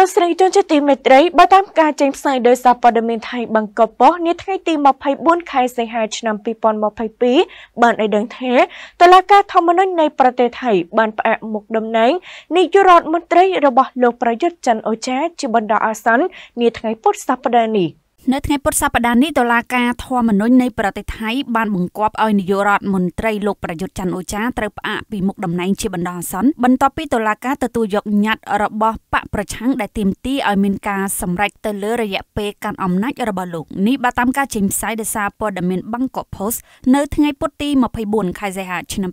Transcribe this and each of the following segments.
ទស្សនិកជនជាទីមេត្រីបើតាមការចេញផ្សាយដោយសារព័ត៌មានថៃបង្កប៉ុស្តិ៍នាថ្ងៃទី24ខែសីហាឆ្នាំ2022បានឲ្យដឹងថាតឡាការធម្មនុញ្ញនៃប្រទេសថៃបានផ្អាកមុខតំណែងនាយករដ្ឋមន្ត្រីរបស់លោកប្រយុទ្ធច័ន្ទអូចាជាបណ្ដោះអាសន្ននាថ្ងៃពុធសប្តាហ៍នេះ។នៅថ្ងៃពុធសប្តាហ៍នេះតុលាការធម្មនុញ្ញនៃប្រទេសថៃបានបង្គាប់ឲ្យនាយករដ្ឋមន្ត្រីលោកប្រយុទ្ធច័ន្ទអូចាត្រូវផ្អាកពីមុខតំណែងជាបណ្ដោះអាសន្នបន្ទាប់ពីតុលាការទទួលយកញត្តិរបស់បកប្រឆាំងដែលទាមទារឲ្យមានការសម្រេចទៅលើរយៈពេលកាន់អំណាចរបស់លោកនេះបើតាមការចេញផ្សាយដោយសារព័ត៌មានបង់កក Post នៅថ្ងៃពុធទី24ខែសីហាឆ្នាំ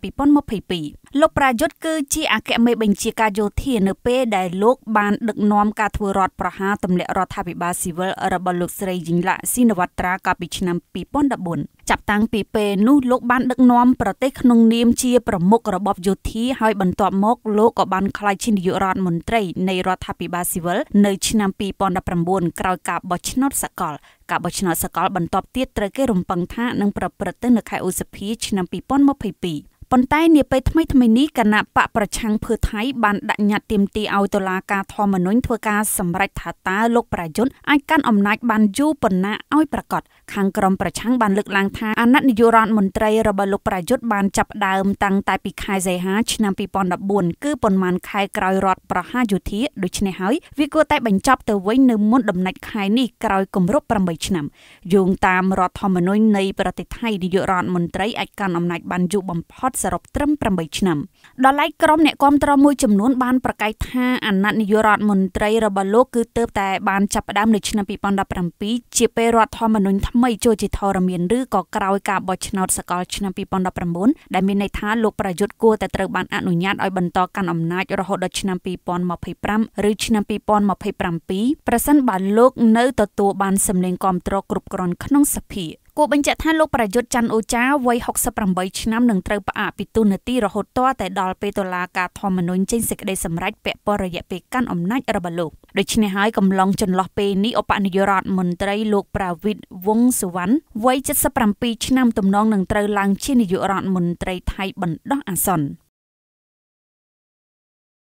2022លោកប្រយុទ្ធគឺជាអគ្គមេបញ្ជាការយោធានៅពេលដែលលោកបានដឹកនាំការធ្វើរដ្ឋប្រហារទម្លាក់រដ្ឋាភិបាលស៊ីវិលរបស់លោកស្រីរីយិនឡាស៊ីនវត្ត្រាកាលពីឆ្នាំ2014ចាប់តាំងពីពេលនោះលោកបានដឹកនាំប្រទេសក្នុងនាមជាប្រមុខរបបយោធាហើយបន្ទាប់មកលោកក៏បានក្លាយជានាយករដ្ឋមន្ត្រីនៃរដ្ឋាភិបាលស៊ីវិលនៅឆ្នាំ2019ក្រោយការបោះឆ្នោតសកល ការបោះឆ្នោតសកលបន្ទាប់ទៀតត្រូវគេរំពឹងថានឹងប្រព្រឹត្តទៅនៅខែឧសភាឆ្នាំ2022ប៉ុន្តែនាពេលថ្មីថ្មីនេះគណៈបកប្រឆាំងភឿថៃ បានដាក់ញត្តិទាមទារឲ្យតុលាការធម្មនុញ្ញធ្វើការសម្រេចថាតើលោកប្រយុទ្ធអាចកាន់អំណាចបានយូរប៉ុណ្ណាឲ្យប្រកបខាងក្រមប្រឆាំងបានលើកឡើងថាអាណត្តិនាយករដ្ឋមន្ត្រីរបស់លោកប្រយុទ្ធបានចាប់ដើមតាំងតែពីខែសីហាឆ្នាំ2014គឺប៉ុន្មានខែក្រោយរដ្ឋប្រហារយោធាដូច្នេះហើយវាគួរតែបញ្ចប់ទៅវិញនៅមុនដំណាច់ខែនេះក្រោយគម្រប់8ឆ្នាំយោងតាមរដ្ឋធម្មនុញ្ញនៃប្រទេសថៃនាយករដ្ឋមន្ត្រីអាចកាន់អំណាចបានយូរបំផុតសសរុបត្រឹម8ឆ្នាំដល់ឡែកក្រុមអ្នកគាំទ្រមួយចំនួនបានប្រកាសថាអាណត្តិនាយករដ្ឋមន្ត្រីរបស់លោកគឺទើបតែបានចាប់ផ្ដើមនៅឆ្នាំ2017ជាពេលរដ្ឋធម្មនុញ្ញថ្មីចូលជាធរមានឬក៏ក្រោយការបោះឆ្នោតសកលឆ្នាំ2019ដែលមានន័យថាលោកប្រយុទ្ធគួរតែត្រូវបានអនុញ្ញាតឲ្យបន្តកាន់អំណាចរហូតដល់ឆ្នាំ2025ឬឆ្នាំ2027ប្រសិនបើលោក នៅទទួលបានសម្លេងគាំទ្រគ្រប់គ្រាន់ក្នុងសភាគួរបញ្ជាក់ថាលោកប្រយុទ្ធច័ន្ទអូចាវ័យ68ឆ្នាំនឹងត្រូវផ្អាកពីទូនាទីរហូតទាល់តែដល់ពេលតុលាការធម្មនុញ្ញចេញសេចក្តីសម្រេចពាក់ព័ន្ធរយៈពេលកាន់អំណាចរបស់លោកដូច្នេះហើយកំឡុងចន្លោះពេលនេះឧបនាយករដ្ឋមន្ត្រីលោកប្រាវិតវងសុវណ្ណវ័យ77ឆ្នាំទំនងនឹងត្រូវឡើងជានាយករដ្ឋមន្ត្រីថៃបណ្ដោះអាសន្ន